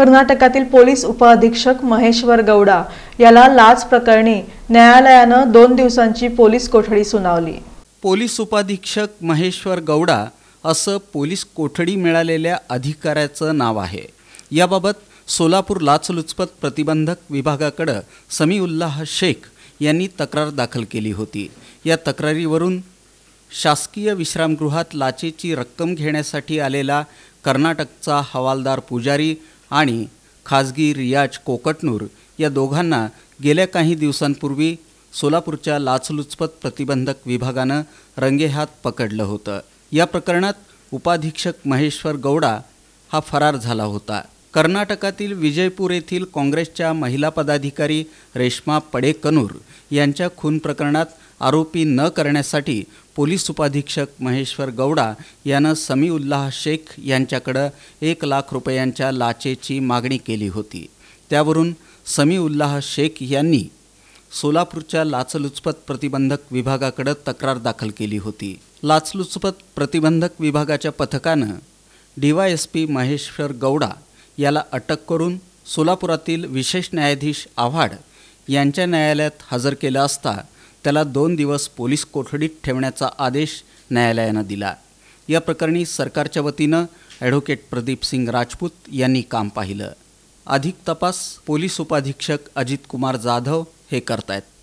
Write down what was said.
कर्नाटकातील पोलीस उपअधीक्षक महेश्वर गौडा याला लाच प्रकरणी न्यायालयानं दोन दिवसांची पोलीस कोठडी सुनावली पोलीस उपाधीक्षक महेश्वर गौडा असं पोलीस कोठडी मिळालेल्या अधिकाऱ्याचं नाव आहे याबाबत सोलापूर लाचलुचपत प्रतिबंधक विभागाकडं समीउल्लाह शेख यांनी तक्रार दाखल केली होती या तक्रारीवरून शासकीय विश्रामगृहात लाचेची रक्कम घेण्यासाठी आलेला कर्नाटकचा हवालदार पुजारी आणि खाजगी रियाज कोकटनूर या दोघांना गेल्या काही दिवसांपूर्वी सोलापूरच्या लाचलुचपत प्रतिबंधक विभागानं रंगेहात पकडलं होतं या प्रकरणात उपाधीक्षक महेश्वर गौडा हा फरार झाला होता कर्नाटकातील विजयपूर येथील काँग्रेसच्या महिला पदाधिकारी रेश्मा पडेकनूर यांच्या खून प्रकरणात आरोपी न करण्यासाठी पोलीस उपाधीक्षक महेश्वर गौडा यानं समी उल्लाह शेख यांच्याकडं एक लाख रुपयांच्या लाचेची मागणी केली होती त्यावरून उल्लाह शेख यांनी सोलापूरच्या लाचलुचपत प्रतिबंधक विभागाकडं तक्रार दाखल केली होती लाचलुचपत प्रतिबंधक विभागाच्या पथकानं D Y S P Maheshwar Gowda याला अटक करून सोलापुरातील विशेष न्यायाधीश आव्हाड यांच्या न्यायालयात हजर केलं असता त्याला दोन दिवस पोलीस कोठडीत ठेवण्याचा आदेश न्यायालयानं दिला या प्रकरणी सरकारच्या वतीनं ॲडव्होकेट प्रदीप सिंग राजपूत यांनी काम पाहिलं अधिक तपास पोलीस उपाधीक्षक अजित कुमार जाधव हे करतायत